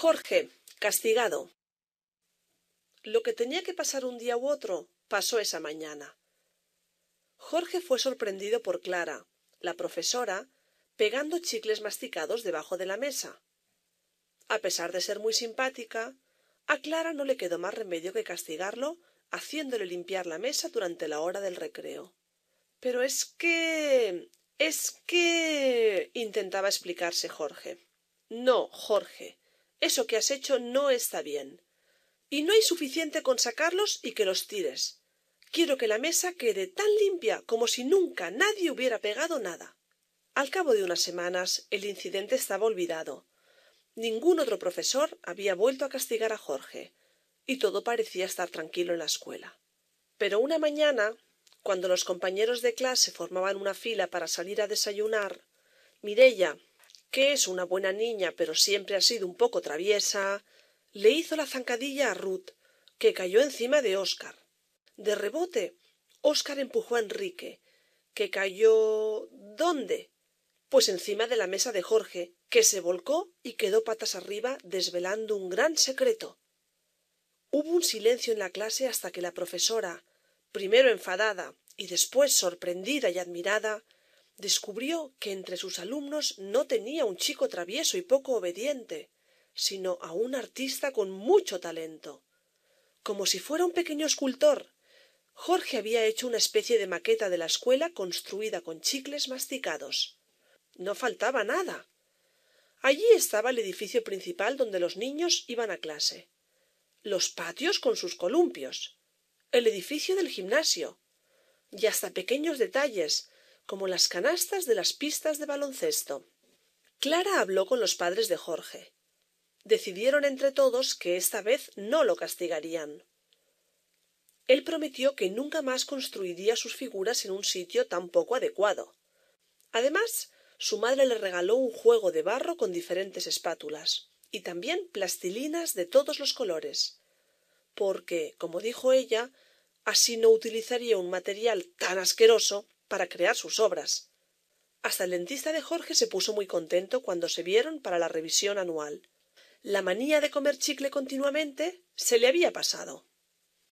Jorge, castigado. Lo que tenía que pasar un día u otro pasó esa mañana. Jorge fue sorprendido por Clara, la profesora, pegando chicles masticados debajo de la mesa. A pesar de ser muy simpática, a Clara no le quedó más remedio que castigarlo haciéndole limpiar la mesa durante la hora del recreo. Pero es que. es que. intentaba explicarse Jorge. No, Jorge. Eso que has hecho no está bien. Y no hay suficiente con sacarlos y que los tires. Quiero que la mesa quede tan limpia como si nunca nadie hubiera pegado nada. Al cabo de unas semanas el incidente estaba olvidado. Ningún otro profesor había vuelto a castigar a Jorge, y todo parecía estar tranquilo en la escuela. Pero una mañana, cuando los compañeros de clase formaban una fila para salir a desayunar, Mirella, que es una buena niña pero siempre ha sido un poco traviesa, le hizo la zancadilla a Ruth, que cayó encima de Oscar. De rebote, Oscar empujó a Enrique, que cayó. ¿Dónde? Pues encima de la mesa de Jorge, que se volcó y quedó patas arriba desvelando un gran secreto. Hubo un silencio en la clase hasta que la profesora, primero enfadada y después sorprendida y admirada, descubrió que entre sus alumnos no tenía un chico travieso y poco obediente, sino a un artista con mucho talento. Como si fuera un pequeño escultor, Jorge había hecho una especie de maqueta de la escuela construida con chicles masticados. No faltaba nada. Allí estaba el edificio principal donde los niños iban a clase, los patios con sus columpios, el edificio del gimnasio, y hasta pequeños detalles como las canastas de las pistas de baloncesto. Clara habló con los padres de Jorge. Decidieron entre todos que esta vez no lo castigarían. Él prometió que nunca más construiría sus figuras en un sitio tan poco adecuado. Además, su madre le regaló un juego de barro con diferentes espátulas y también plastilinas de todos los colores, porque, como dijo ella, así no utilizaría un material tan asqueroso para crear sus obras. Hasta el dentista de Jorge se puso muy contento cuando se vieron para la revisión anual. La manía de comer chicle continuamente se le había pasado.